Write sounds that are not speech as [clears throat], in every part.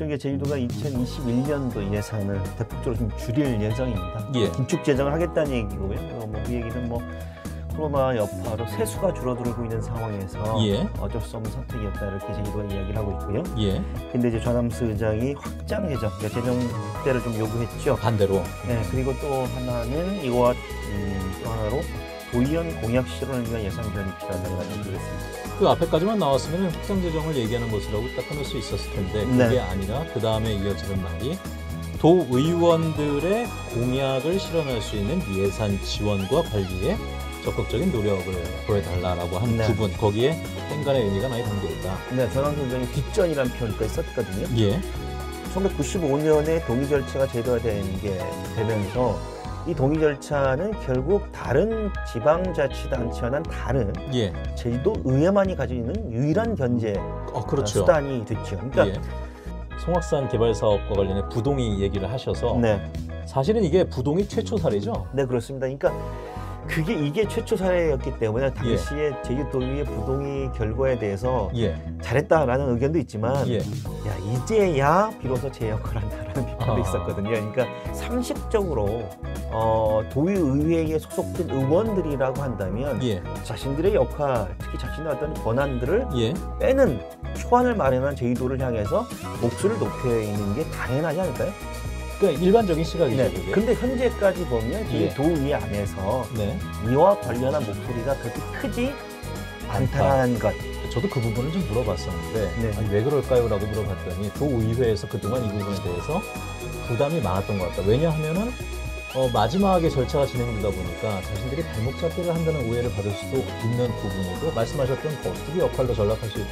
저기 제주도가 2021년도 예산을 대폭적으로 좀 줄일 예정입니다. 예. 긴축 재정을 하겠다는 얘기고요. 뭐그 얘기는 뭐 코로나 여파로 세수가 줄어들고 있는 상황에서 예. 어쩔 수 없는 선택이었다 이렇게 제주도가 이야기를 하고 있고요. 예. 근데 이제 전함수 의장이 확장 예정그 그러니까 재정 확대를 좀 요구했죠. 반대로. 네. 그리고 또 하나는 이와 음, 또 하나로 도의원 공약 실현을 위한 예산 개헌이 필요하다는 말씀을 드렸습니다. 그 앞에까지만 나왔으면 확장 재정을 얘기하는 것이라고 딱 끊을 수 있었을 텐데 그게 네. 아니라 그 다음에 이어지는 말이 도의원들의 공약을 실현할 수 있는 예산 지원과 관리에 적극적인 노력을 보여달라라고 한 네. 부분 거기에 행간의 의미가 많이 담겨있다. 네, 전환 선장이 뒷전이라는 표현까지 썼거든요. 예. 1995년에 동의 절차가 제도화된 게 되면서 이 동의 절차는 결국 다른 지방자치단체와는 다른 예. 제주도 의회만이 가지고 있는 유일한 견제 어, 그렇죠. 수단이 됐죠. 그러니까 예. 송악산 개발 사업과 관련해 부동의 얘기를 하셔서 네. 사실은 이게 부동의 최초 사례죠. 네 그렇습니다. 그러니까 그게 이게 최초 사례였기 때문에 예. 당시에 예. 제주도의 부동의 결과에 대해서 예. 잘했다라는 의견도 있지만 예. 야 이제야 비로소 제 역할을 한다라는 아. 비판도 아. 있었거든요. 그러니까 상식적으로 어, 도의회에 소속된 의원들이라고 한다면 예. 자신들의 역할, 특히 자신의 어떤 권한들을 예. 빼는 초안을 마련한 제도를 의 향해서 목소를 높여있는게 당연하지 않을까요? 그러니까 일반적인 시각이죠. 네. 그 근데 현재까지 보면 예. 도의회 안에서 네. 이와 관련한 목소리가 그렇게 크지 않다는 것. 저도 그 부분을 좀 물어봤었는데 네. 아니, 왜 그럴까요? 라고 물어봤더니 도의회에서 그동안 이 부분에 대해서 부담이 많았던 것 같다. 왜냐하면은 어, 마지막에 절차가 진행되다 보니까 자신들이 발목 잡기를 한다는 오해를 받을 수도 있는 부분이고 말씀하셨던 버스비 역할도 전락할 수 있다.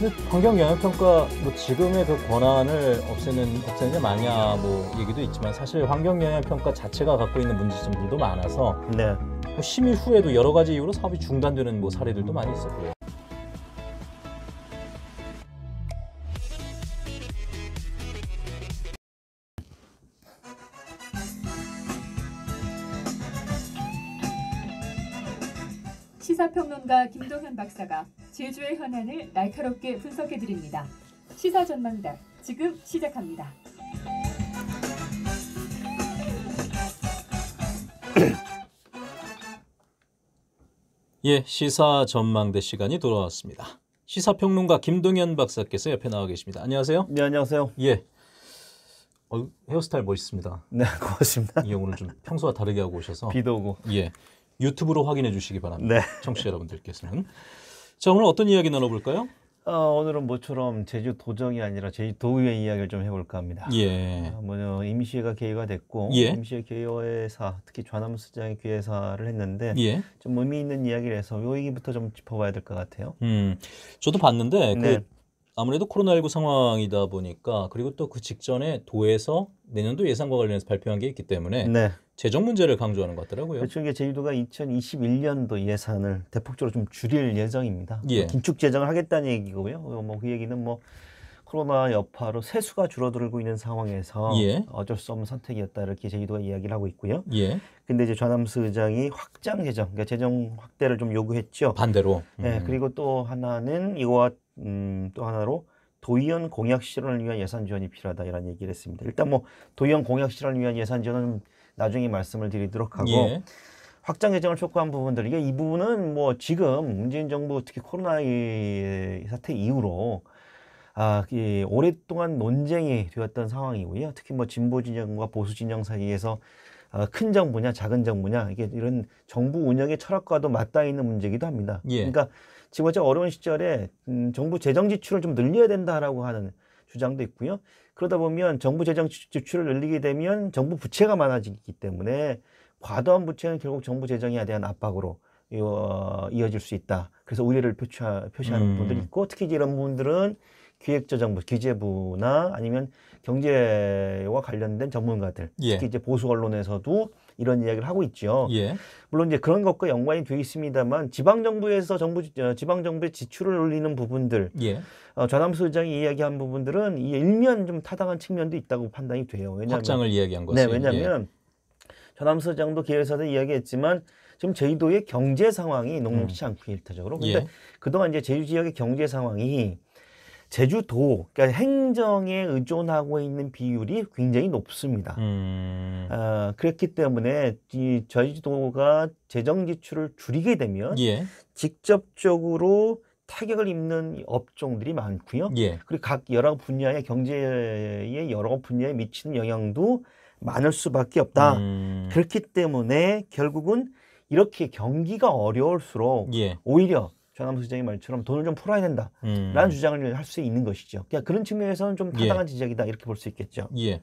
근데 환경 영향 평가 뭐 지금의 그 권한을 없애는 없애느냐 마냐 뭐 얘기도 있지만 사실 환경 영향 평가 자체가 갖고 있는 문제점들도 많아서 네. 뭐 심의 후에도 여러 가지 이유로 사업이 중단되는 뭐 사례들도 많이 있었고요. 평론가 김동현 박사가 제주의 현안을 날카롭게 분석해 드립니다. 시사 전망단 지금 시작합니다. [clears throat] 예, 시사 전망대 시간이 돌아왔습니다. 시사평론가 김동현 박사께서 옆에 나와 계십니다. 안녕하세요. 네, 안녕하세요. 예. 어, 헤어스타일 멋있습니다. 네, [laughs] 고맙습니다. 예, 오늘 좀 평소와 다르게 하고 오셔서 비도 오고. 예. 유튜브로 확인해 주시기 바랍니다. 네. 청취자 여러분들께서는. 자, 오늘 어떤 이야기 나눠볼까요? 어, 오늘은 모처럼 제주 도정이 아니라 제주도의 이야기를 좀 해볼까 합니다. 예. 어, 아, 먼저 임시회가 개회가 됐고 예. 임시회 개회사 특히 좌남 수장의 개회사를 했는데 예. 좀 의미 있는 이야기를 해서 요 얘기부터 좀 짚어봐야 될 것 같아요. 음, 저도 봤는데 그 네. 그 아무래도 코로나19 상황이다 보니까 그리고 또 그 직전에 도에서 내년도 예산과 관련해서 발표한 게 있기 때문에 네. 재정 문제를 강조하는 것 같더라고요. 그렇죠. 제주도가 2021년도 예산을 대폭적으로 좀 줄일 예정입니다. 뭐 예. 긴축 재정을 하겠다는 얘기고요. 뭐 그 얘기는 뭐 코로나 여파로 세수가 줄어들고 있는 상황에서 예. 어쩔 수 없는 선택이었다 이렇게 제주도가 이야기를 하고 있고요. 예. 근데 이제 전남수 의장이 확장 재정, 그러니까 재정 확대를 좀 요구했죠. 반대로. 네, 음. 네. 그리고 또 하나는 이거와 음, 또 하나로 도의원 공약 실현을 위한 예산 지원이 필요하다 이런 얘기를 했습니다. 일단 뭐 도의원 공약 실현을 위한 예산 지원은 나중에 말씀을 드리도록 하고 예. 확장 개정을 촉구한 부분들 이게 이 부분은 뭐 지금 문재인 정부 특히 코로나 이 사태 이후로 아, 이 오랫동안 논쟁이 되었던 상황이고요. 특히 뭐 진보 진영과 보수 진영 사이에서 아, 큰 정부냐 작은 정부냐 이게 이런 정부 운영의 철학과도 맞닿아 있는 문제이기도 합니다. 예. 그러니까 지금 어째 어려운 시절에 음, 정부 재정 지출을 좀 늘려야 된다라고 하는 주장도 있고요. 그러다 보면 정부 재정 지출을 늘리게 되면 정부 부채가 많아지기 때문에 과도한 부채는 결국 정부 재정에 대한 압박으로 어, 이어질 수 있다. 그래서 우려를 표시하, 표시하는 음. 분들이 있고 특히 이런 분들은 기획재정부, 기재부나 아니면 경제와 관련된 전문가들, 예. 특히 이제 보수 언론에서도 이런 이야기를 하고 있죠. 예. 물론 이제 그런 것과 연관이 돼 있습니다만 지방 정부에서 정부 어, 지방 정부의 지출을 올리는 부분들 예. 어, 전함수 의장이 이야기한 부분들은 이 일면 좀 타당한 측면도 있다고 판단이 돼요. 왜냐하면 확장을 이야기한 거죠. 네, 왜냐하면 예. 전함수 의장도 기획에서도 이야기했지만 지금 제주도의 경제 상황이 녹록치 음. 않고 일차적으로 예. 근데 예. 그동안 이제 제주 지역의 경제 상황이 제주도 그러니까 행정에 의존하고 있는 비율이 굉장히 높습니다. 음. 어, 그렇기 때문에 이 제주도가 재정 지출을 줄이게 되면 예. 직접적으로 타격을 입는 업종들이 많고요. 예. 그리고 각 여러 분야의 경제의 여러 분야에 미치는 영향도 많을 수밖에 없다. 음. 그렇기 때문에 결국은 이렇게 경기가 어려울수록 예. 오히려 전남수 시장의 말처럼 돈을 좀 풀어야 된다라는 음. 주장을 할 수 있는 것이죠. 그러니까 그런 측면에서는 좀 예. 타당한 예. 지적이다 이렇게 볼 수 있겠죠. 예.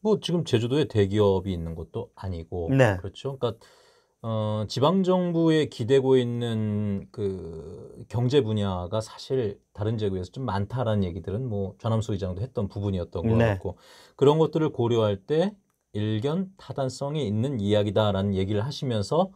뭐 지금 제주도에 대기업이 있는 것도 아니고 네. 그렇죠. 그러니까 어, 지방 정부에 기대고 있는 그 경제 분야가 사실 다른 지역에서 좀 많다라는 얘기들은 뭐 전함수 의장도 했던 부분이었던 것 네. 같고 그런 것들을 고려할 때 일견 타단성이 있는 이야기다라는 얘기를 하시면서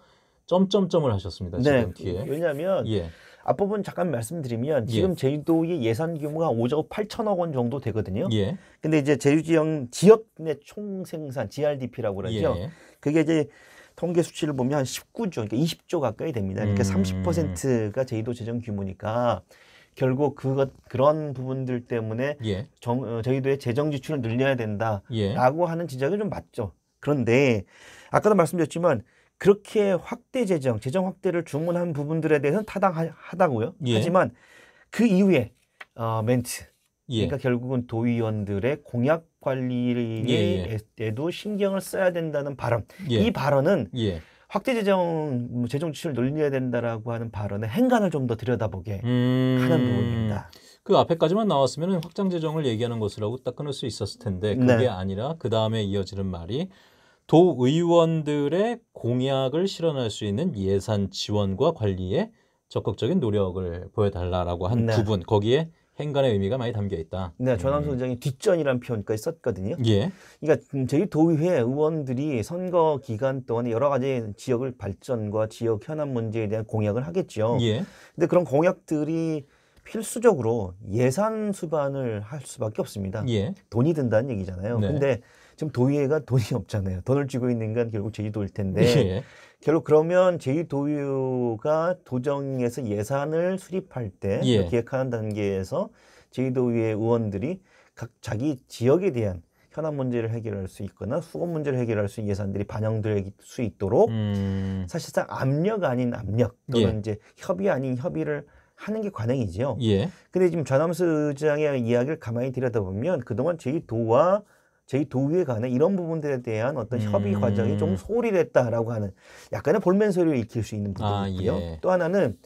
점점점을 하셨습니다. 네. 지금 뒤에. 왜냐하면 예. 앞부분 잠깐 말씀드리면 예. 지금 예. 제주도의 예산 규모가 5조 8천억 원 정도 되거든요. 예. 근데 이제 제주지역 지역 내 총생산 GRDP라고 그러죠. 예. 그게 이제 통계 수치를 보면 19조, 그러니까 20조 가까이 됩니다. 그러니까 음. 30%가 제주도 재정 규모니까 결국 그것 그런 부분들 때문에 예. 정, 어, 저희도의 재정 지출을 늘려야 된다라고 예. 하는 지적이 좀 맞죠. 그런데 아까도 말씀드렸지만 그렇게 확대 재정, 재정 확대를 주문한 부분들에 대해서는 타당하다고요. 예. 하지만 그 이후에 어, 멘트. 예. 그러니까 결국은 도의원들의 공약 관리에도 예, 예. 신경을 써야 된다는 발언. 예. 이 발언은 확대 재정 뭐 재정 지출을 늘려야 된다라고 하는 발언의 행간을 좀 더 들여다보게 음... 하는 부분입니다. 그 앞에까지만 나왔으면 확장 재정을 얘기하는 것으라고딱 끊을 수 있었을 텐데 네. 그게 네. 아니라 그 다음에 이어지는 말이 도의원들의 공약을 실현할 수 있는 예산 지원과 관리에 적극적인 노력을 보여달라라고 한 네. 부분 거기에 행간의 의미가 많이 담겨 있다. 네, 전함수 원장이 음. 뒷전이라는 표현까지 썼거든요. 예. 그러니까 저희 음, 도의회 의원들이 선거 기간 동안에 여러 가지 지역을 발전과 지역 현안 문제에 대한 공약을 하겠죠. 예. 근데 그런 공약들이 필수적으로 예산 수반을 할 수밖에 없습니다. 예. 돈이 든다는 얘기잖아요. 네. 근데 지금 도의회가 [laughs] 돈이 없잖아요. 돈을 쥐고 있는 건 결국 제주도일 텐데 [laughs] 예. 결국 그러면 제주도의회가 도정에서 예산을 수립할 때 예. 기획하는 단계에서 제주도의회 의원들이 각 자기 지역에 대한 현안 문제를 해결할 수 있거나 수급 문제를 해결할 수 있는 예산들이 반영될 수 있도록 음... 사실상 압력 아닌 압력 또는 예. 이제 협의 아닌 협의를 하는 게관행이죠 예. 근데 지금 전함수 의장의 이야기를 가만히 들여다보면 그동안 제주도와 저희 도의회 간에 이런 부분들에 대한 어떤 협의 음. 과정이 좀 소홀히 됐다라고 하는 약간의 볼멘 소리를 익힐 수 있는 아, 부분이 있고요. 예. 또 하나는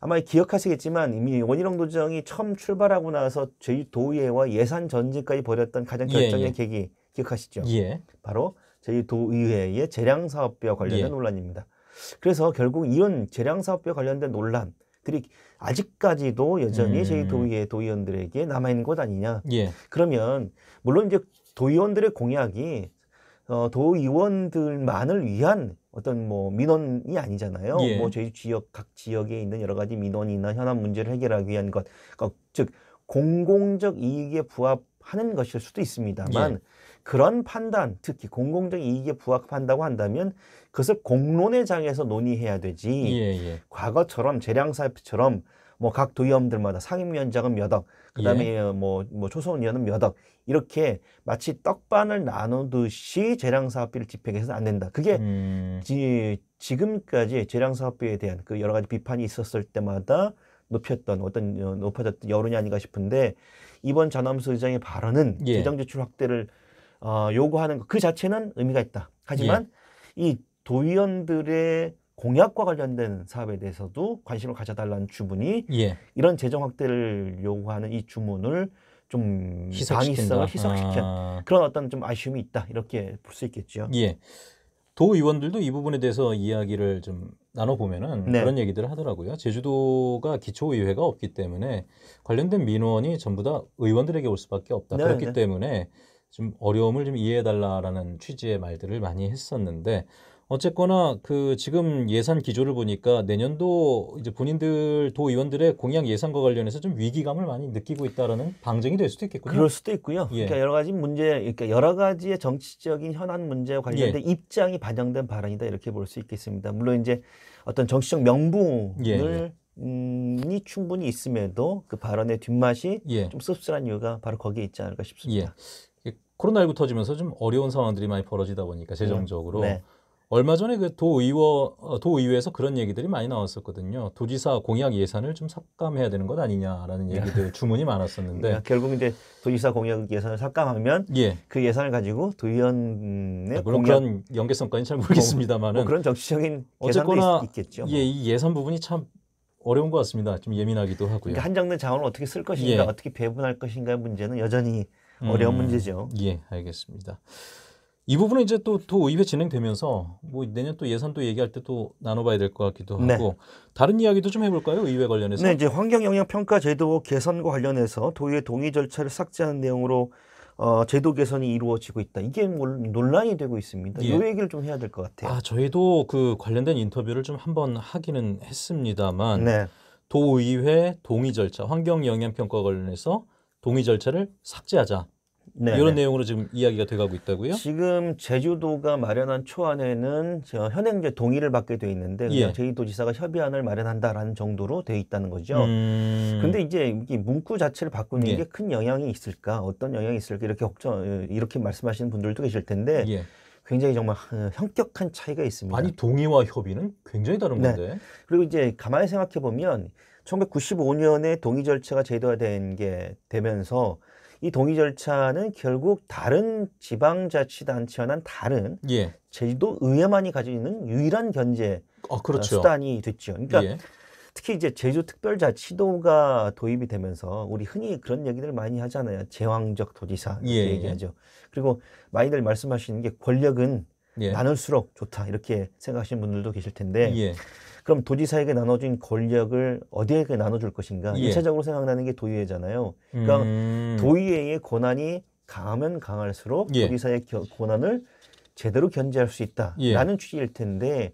아마 기억하시겠지만 이미 원희룡 도정이 처음 출발하고 나서 저희 도의회와 예산 전쟁까지 벌였던 가장 예, 결정의 예, 예. 계기 기억하시죠? 예. 바로 저희 도의회의 재량사업비와 관련된 예. 논란입니다. 그래서 결국 이런 재량사업비와 관련된 논란들이 아직까지도 여전히 음. 저희 도의회 도의원들에게 남아있는 것 아니냐. 예. 그러면 물론 이제 도의원들의 공약이 어, 도의원들만을 위한 어떤 뭐 민원이 아니잖아요. 예. 뭐 저희 지역 각 지역에 있는 여러 가지 민원이나 현안 문제를 해결하기 위한 것, 그러니까 즉 공공적 이익에 부합하는 것일 수도 있습니다만 예. 그런 판단, 특히 공공적 이익에 부합한다고 한다면 그것을 공론의 장에서 논의해야 되지. 예, 예. 과거처럼 재량사업처럼 뭐 각 도의원들마다 상임위원장은 몇 억, 그다음에 예. 뭐, 뭐 초소원 연은 몇 억 이렇게 마치 떡반을 나누듯이 재량사업비를 집행해서는 안 된다. 그게 음. 지, 지금까지 재량사업비에 대한 그 여러 가지 비판이 있었을 때마다 높였던 어떤 높아졌던 여론이 아닌가 싶은데 이번 전함수 의장의 발언은 예. 재정 지출 확대를 어, 요구하는 그 자체는 의미가 있다. 하지만 예. 이 도의원들의 공약과 관련된 사업에 대해서도 관심을 가져달라는 주문이 예. 이런 재정 확대를 요구하는 이 주문을 좀 방위성을 희석시킨 아. 그런 어떤 좀 아쉬움이 있다 이렇게 볼 수 있겠죠. 예. 도 의원들도 이 부분에 대해서 이야기를 좀 나눠보면은 네. 그런 얘기들을 하더라고요. 제주도가 기초의회가 없기 때문에 관련된 민원이 전부 다 의원들에게 올 수밖에 없다. 네, 그렇기 네. 때문에 좀 어려움을 좀 이해해달라라는 취지의 말들을 많이 했었는데 어쨌거나 그 지금 예산 기조를 보니까 내년도 이제 본인들 도의원들의 공약 예산과 관련해서 좀 위기감을 많이 느끼고 있다라는 방증이 될 수도 있겠군요. 그럴 수도 있고요. 예. 그러니까 여러 가지 문제, 그러니까 여러 가지의 정치적인 현안 문제와 관련된 예. 입장이 반영된 발언이다 이렇게 볼 수 있겠습니다. 물론 이제 어떤 정치적 명분을 예. 예. 음이 충분히 있음에도 그 발언의 뒷맛이 예. 좀 씁쓸한 이유가 바로 거기에 있지 않을까 싶습니다. 예. 예. 코로나19 터지면서 좀 어려운 상황들이 많이 벌어지다 보니까 재정적으로 네. 얼마 전에 그 도의원 어, 도의회에서 그런 얘기들이 많이 나왔었거든요. 도지사 공약 예산을 좀 삭감해야 되는 것 아니냐라는 네. 얘기들 주문이 많았었는데 그러니까 결국 이제 도지사 공약 예산을 삭감하면 예. 그 예산을 가지고 도의원의 아, 물론 공약... 그런 연계성까지 잘 모르겠습니다만은 뭐, 그런 정치적인 어쨌거나 있, 있겠죠. 뭐. 예, 이 예산 부분이 참 어려운 것 같습니다. 좀 예민하기도 하고요. 그러니까 한정된 자원을 어떻게 쓸 것인가, 예. 어떻게 배분할 것인가의 문제는 여전히 음, 어려운 음, 문제죠. 예, 알겠습니다. 이 부분은 이제 또, 또 의회 진행되면서 뭐 내년 또 예산도 얘기할 때 또 나눠봐야 될 것 같기도 네. 하고 다른 이야기도 좀 해볼까요? 의회 관련해서. 네, 이제 환경영향평가 제도 개선과 관련해서 도의회 동의 절차를 삭제하는 내용으로 어, 제도 개선이 이루어지고 있다. 이게 뭐 논란이 되고 있습니다. 예. 이 얘기를 좀 해야 될 것 같아요. 아, 저희도 그 관련된 인터뷰를 좀 한번 하기는 했습니다만 네. 도의회 동의 절차, 환경영향평가 관련해서 동의 절차를 삭제하자. 네, 이런 네. 내용으로 지금 이야기가 돼가고 있다고요? 지금 제주도가 마련한 초안에는 현행제 동의를 받게 돼 있는데 예. 제주도지사가 협의안을 마련한다라는 정도로 돼 있다는 거죠. 음... 근데 이제 이 문구 자체를 바꾸는 예. 게큰 영향이 있을까? 어떤 영향이 있을까? 이렇게 걱정 어, 이렇게 말씀하시는 분들도 계실 텐데. 예. 굉장히 정말 현격한 어, 차이가 있습니다. 아니 동의와 협의는 굉장히 다른 네. 건데. 그리고 이제 가만히 생각해 보면 1995년에 동의 절차가 제도화된 게 되면서 이 동의 절차는 결국 다른 지방자치단체와는 다른 예. 제주도 의회만이 가지고 있는 유일한 견제 어, 그렇죠. 수단이 됐죠. 그러니까 예. 특히 이제 제주특별자치도가 도입이 되면서 우리 흔히 그런 얘기들 많이 하잖아요. 제왕적 도지사 이렇게 예, 예. 얘기하죠. 그리고 많이들 말씀하시는 게 권력은 예. 나눌수록 좋다 이렇게 생각하시는 분들도 계실 텐데 예. 그럼 도지사에게 나눠준 권력을 어디에게 나눠줄 것인가? 예. 일차적으로 생각나는 게 도의회잖아요. 그러니까 음... 도의회의 권한이 강하면 강할수록 예. 도지사의 겨, 권한을 제대로 견제할 수 예. 있다라는 예. 취지일 텐데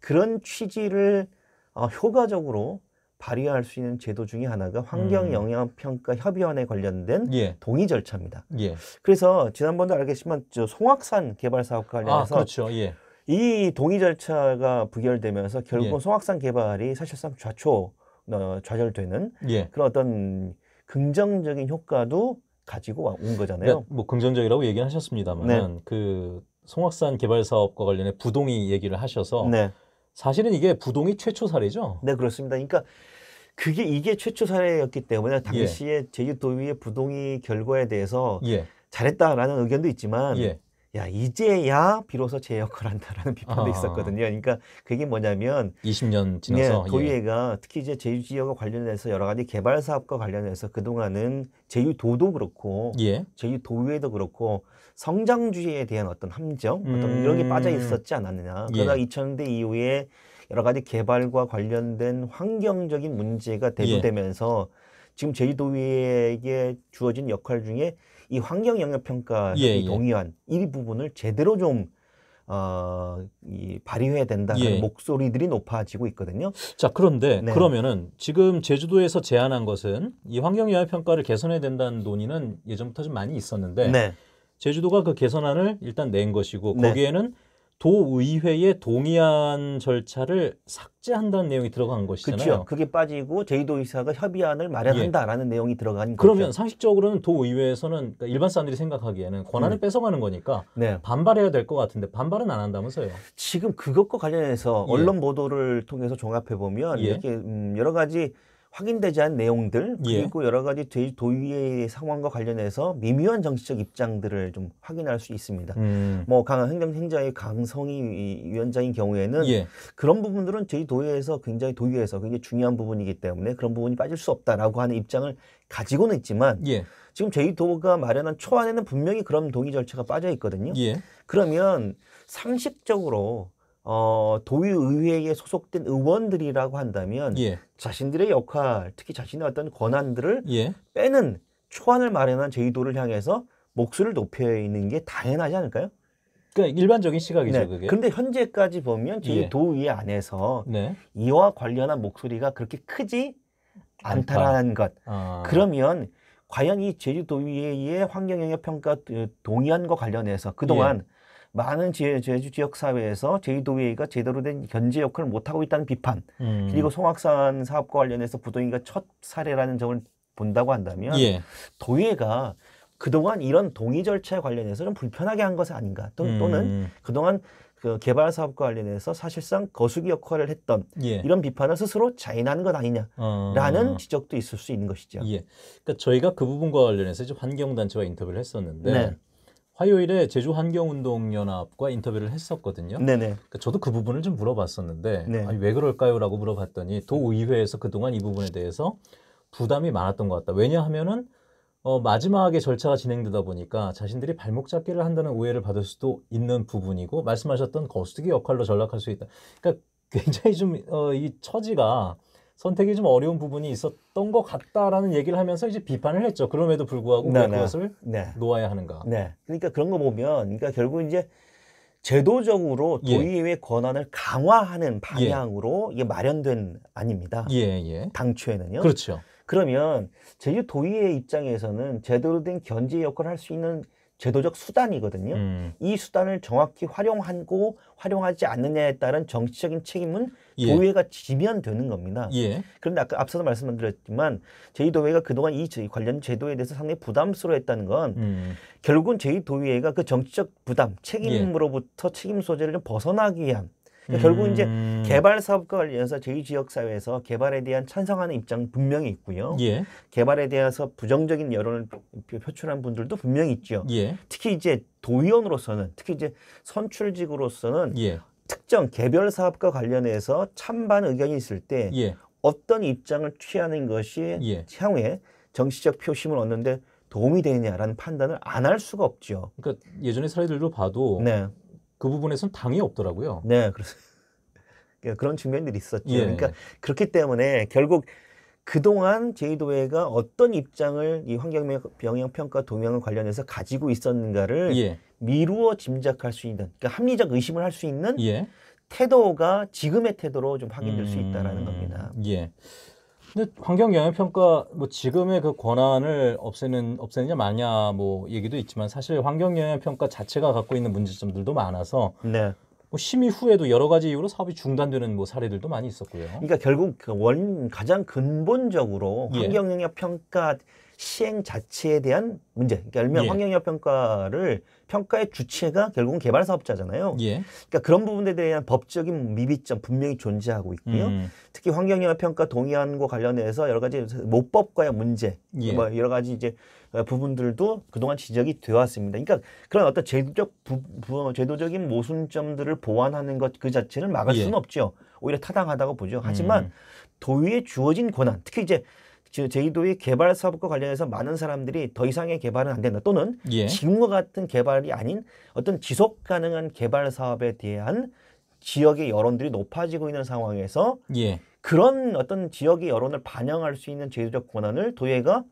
그런 취지를 어, 효과적으로 발휘할 수 있는 제도 중의 하나가 환경영향평가협의원에 음. 관련된 예. 동의 절차입니다. 예. 그래서 지난번도 알겠지만 저 송악산 개발 사업 관련해서 아, 그렇죠. 예. 이 동의 절차가 부결되면서 결국은 예. 송악산 개발이 사실상 좌초 어, 좌절되는 예. 그런 어떤 긍정적인 효과도 가지고 온 거잖아요. 그러니까 뭐 긍정적이라고 얘기하셨습니다만은 네. 그 송악산 개발 사업과 관련해 부동의 얘기를 하셔서 네. 사실은 이게 부동의 최초 사례죠. 네 그렇습니다. 그러니까 그게 이게 최초 사례였기 때문에 예. 당시에 예. 제주도의부동의 결과에 대해서 예. 잘했다라는 의견도 있지만 예. 야 이제야 비로소 제 역할을 한다라는 [laughs] 비판도 아. 있었거든요. 그러니까 그게 뭐냐면 20년 지나서 네, 도의회가 예. 특히 이제 제주 지역과 관련해서 여러 가지 개발 사업과 관련해서 그 동안은 제주도도 그렇고 예. 제주도의회도 그렇고 성장주의에 대한 어떤 함정 어떤 음. 이런 게 빠져 있었지 않았느냐. 그러다 예. 2000년대 이후에 여러 가지 개발과 관련된 환경적인 문제가 예. 대두되면서 지금 제주도의회에게 주어진 역할 중에 이 환경 영역 평가에 예, 예. 동의한 이 부분을 제대로 좀 어, 이 발휘해야 된다는 예. 목소리들이 높아지고 있거든요. 자, 그런데 네. 그러면은 지금 제주도에서 제안한 것은 이 환경 영향 평가를 개선해야 된다는 논의는 예전부터 좀 많이 있었는데 네. 제주도가 그 개선안을 일단 낸 것이고 네. 거기에는 도의회의 동의안 절차를 삭제한다는 내용이 들어간 것이잖아요. 그렇죠. 그게 빠지고 제주도의사가 협의안을 마련한다라는 예. 내용이 들어간 그러면 상식적으로는 도의회에서는 그러니까 일반 사람들이 생각하기에는 권한을 음. 뺏어가는 거니까 네. 반발해야 될 것 같은데 반발은 안 한다면서요. 지금 그것과 관련해서 예. 언론 보도를 통해서 종합해보면 예. 이렇게 음 여러 가지 확인되지 않은 내용들 예. 그리고 예. 여러 가지 도의의 상황과 관련해서 미묘한 정치적 입장들을 좀 확인할 수 있습니다. 음. 뭐 강한 행정행자의 강성희 위원장인 경우에는 예. 그런 부분들은 저희 도의에서 굉장히 도의에서 굉장히 중요한 부분이기 때문에 그런 부분이 빠질 수 없다라고 하는 입장을 가지고는 있지만 예. 지금 제2도가 마련한 초안에는 분명히 그런 동의 절차가 빠져 있거든요. 예. 그러면 상식적으로 어, 도의회에 소속된 의원들이라고 한다면 예. 자신들의 역할, 특히 자신의 어떤 권한들을 예. 빼는 초안을 마련한 제도를 향해서 목소리를 높여있는게 당연하지 않을까요? 그러니까 일반적인 시각이죠, 네. 그게. 근데 현재까지 보면 제희 예. 도의회 안에서 네. 이와 관련한 목소리가 그렇게 크지 않다라는 그러니까. 것. 아. 그러면 과연 이 제주도의회의 환경영역평가 동의안과 관련해서 그동안 예. 많은 제, 주 지역 사회에서 제이도의회가 제대로 된 견제 역할을 못하고 있다는 비판 음. 그리고 송악산 사업과 관련해서 부동의가 첫 사례라는 점을 본다고 한다면 예. 도의회가 그동안 이런 동의 절차에 관련해서 좀 불편하게 한 것은 아닌가 또, 음. 또는 그동안 그 개발 사업과 관련해서 사실상 거수기 역할을 했던 예. 이런 비판을 스스로 자인는것 아니냐라는 아. 지적도 있을 수 있는 것이죠. 예. 그러니까 저희가 그 부분과 관련해서 환경단체와 인터뷰를 했었는데 네. 화요일에 제주 환경운동연합과 인터뷰를 했었거든요. 네네. 그러니까 저도 그 부분을 좀 물어봤었는데 네. 아니, 왜 그럴까요?라고 물어봤더니 도의회에서 음. 그동안 이 부분에 대해서 부담이 많았던 것 같다. 왜냐하면은 어, 마지막에 절차가 진행되다 보니까 자신들이 발목 잡기를 한다는 오해를 받을 수도 있는 부분이고 말씀하셨던 거수기 역할로 전락할 수 있다. 그러니까 굉장히 좀이 어, 처지가 선택이 좀 어려운 부분이 있었던 것 같다라는 얘기를 하면서 이제 비판을 했죠. 그럼에도 불구하고 네, 네, 그것을 네. 놓아야 하는가. 네. 그러니까 그런 거 보면, 그러니까 결국 이제 제도적으로 도의회 예. 권한을 강화하는 예. 방향으로 예. 이게 마련된 아닙니다. 예, 예. 당초에는요. 그렇죠. 그러면 제주 도의회 입장에서는 제대로 된 견제 역할을 할 수 있는 제도적 수단이거든요. 음. 이 수단을 정확히 활용하고 활용하지 않느냐에 따른 정치적인 책임은 예. 도의회가 지면 되는 겁니다. 예. 그런데 아까 앞서도 말씀드렸지만 제2도의회가 그동안 이 관련 제도에 대해서 상당히 부담스러워했다는 건 음. 결국은 제2도의회가 그 정치적 부담, 책임으로부터 책임 소재를 좀 벗어나기 위한 그러니까 결국 이제 음. 개발 사업과 관련해서 저희 지역 사회에서 개발에 대한 찬성하는 입장 분명히 있고요. 예. 개발에 대해서 부정적인 여론을 표출한 분들도 분명히 있죠. 예. 특히 이제 도의원으로서는 특히 이제 선출직으로서는 예. 특정 개별 사업과 관련해서 찬반 의견이 있을 때 예. 어떤 입장을 취하는 것이 예. 향후에 정치적 표심을 얻는데 도움이 되느냐라는 판단을 안 할 수가 없죠. 그러니까 예전에 사례들도 봐도 네. 그 부분에선 당이 없더라고요. 네, 그렇습니다. [laughs] 그런 측면들이 있었죠. 예. 그러니까 그렇기 때문에 결국 그동안 제이도회가 어떤 입장을 이 환경영향평가 동향을 관련해서 가지고 있었는가를 예. 미루어 짐작할 수 있는, 그러니까 합리적 의심을 할 수 있는 예. 태도가 지금의 태도로 좀 확인될 음... 수 있다라는 겁니다. 예. 근데 환경 영향 평가 뭐 지금의 그 권한을 없애는 없애느냐 마냐 뭐 얘기도 있지만 사실 환경 영향 평가 자체가 갖고 있는 문제점들도 많아서 네. 뭐 심의 후에도 여러 가지 이유로 사업이 중단되는 뭐 사례들도 많이 있었고요. 그러니까 결국 그원 가장 근본적으로 예. 환경 영향 평가 예. 시행 자체에 대한 문제. 그러니까 일명 예. 환경영향 평가를 평가의 주체가 결국은 개발 사업자잖아요. 예. 그러니까 그런 부분에 대한 법적인 미비점 분명히 존재하고 있고요. 음. 특히 환경영향 평가 동의안과 관련해서 여러 가지 모법과의 문제, 예. 뭐 여러 가지 이제 부분들도 그동안 지적이 되어왔습니다. 그러니까 그런 어떤 제도적 부, 부, 제도적인 모순점들을 보완하는 것 그 자체를 막을 예. 수는 없죠. 오히려 타당하다고 보죠. 하지만 음. 도의에 주어진 권한, 특히 이제 제주도의 개발 사업과 관련해서 많은 사람들이 더 이상의 개발은 안 된다 또는 예. 지금과 같은 개발이 아닌 어떤 지속 가능한 개발 사업에 대한 지역의 여론들이 높아지고 있는 상황에서 예. 그런 어떤 지역의 여론을 반영할 수 있는 제도적 권한을 도예가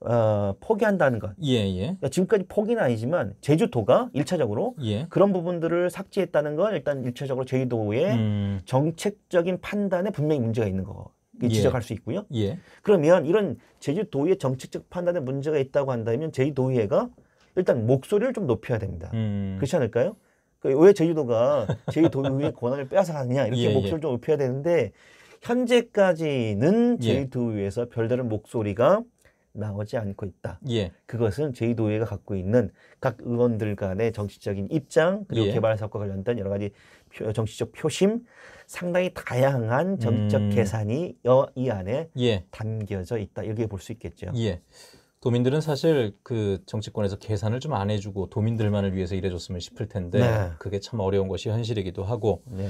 어, 포기한다는 것. 예, 예. 그러니까 지금까지 포기는 아니지만 제주도가 일차적으로 예. 그런 부분들을 삭제했다는 건 일단 일차적으로 제주도의 음. 정책적인 판단에 분명히 문제가 있는 거. 예. 지적할 수 있고요. 예. 그러면 이런 제주도의 정책적 판단에 문제가 있다고 한다면 제주도의회가 일단 목소리를 좀 높여야 됩니다. 음. 그렇지 않을까요? 그 왜 제주도가 제주도의회 권한을 빼앗아가느냐 이렇게 예, 예, 목소리를 좀 높여야 되는데 현재까지는 예. 제주도의회에서 별다른 목소리가 나오지 않고 있다. 예. 그것은 제2도의회가 갖고 있는 각 의원들 간의 정치적인 입장 그리고 예. 개발 사업과 관련된 여러 가지 표, 정치적 표심 상당히 다양한 정치적 음. 계산이 이 안에 예. 담겨져 있다 이렇게 볼수 있겠죠. 예. 도민들은 사실 그 정치권에서 계산을 좀 안 해주고 도민들만을 위해서 일해줬으면 싶을 텐데 네. 그게 참 어려운 것이 현실이기도 하고. 네.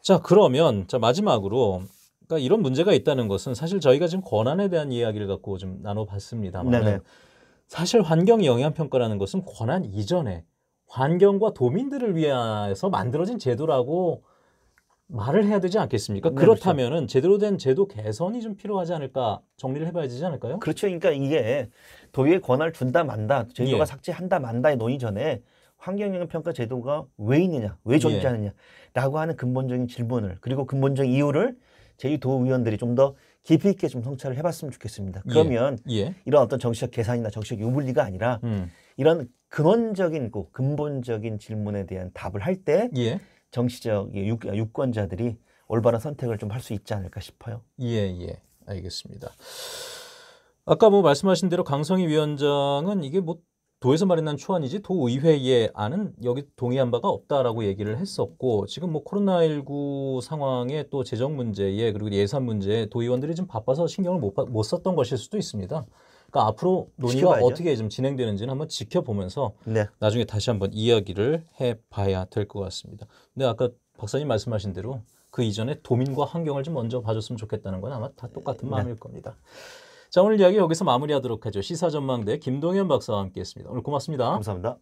자 그러면 자 마지막으로 그러니까 이런 문제가 있다는 것은 사실 저희가 지금 권한에 대한 이야기를 갖고 좀 나눠봤습니다만 음, 사실 환경 영향 평가라는 것은 권한 이전에 환경과 도민들을 위해서 만들어진 제도라고 말을 해야 되지 않겠습니까? 네, 그렇죠. 그렇다면은 제대로 된 제도 개선이 좀 필요하지 않을까 정리를 해봐야 되지 않을까요? 그렇죠. 그러니까 이게 도의에 권한을 준다 만다 제도가 예. 삭제한다 만다의 논의 전에 환경영향평가 제도가 왜 있느냐, 왜 존재하느냐라고 예. 하는 근본적인 질문을 그리고 근본적인 이유를 제2도의원들이 좀 더 깊이 있게 좀 성찰을 해봤으면 좋겠습니다. 예. 그러면 예. 예. 이런 어떤 정치적 계산이나 정치적 유불리가 아니라 음. 이런 근원적인 그 근본적인 질문에 대한 답을 할때 예. 정치적 육, 유권자들이 올바른 선택을 좀 할 수 있지 않을까 싶어요. 예, 예. 알겠습니다. 아까 뭐 말씀하신 대로 강성희 위원장은 이게 뭐 도에서 마련한 초안이지 도의회의 안은 여기 동의한 바가 없다라고 얘기를 했었고 지금 뭐 코로나19 상황에 또 재정 문제에 그리고 예산 문제에 도의원들이 좀 바빠서 신경을 못, 못 썼던 것일 수도 있습니다. 그러니까 앞으로 논의가 지켜봐야죠. 어떻게 좀 진행되는지는 한번 지켜보면서 네. 나중에 다시 한번 이야기를 해봐야 될 것 같습니다. 근데 아까 박사님 말씀하신 대로 그 이전에 도민과 환경을 좀 먼저 봐줬으면 좋겠다는 건 아마 다 똑같은 네. 마음일 겁니다. 자 오늘 이야기 여기서 마무리하도록 하죠. 시사전망대 김동현 박사와 함께했습니다. 오늘 고맙습니다. 감사합니다.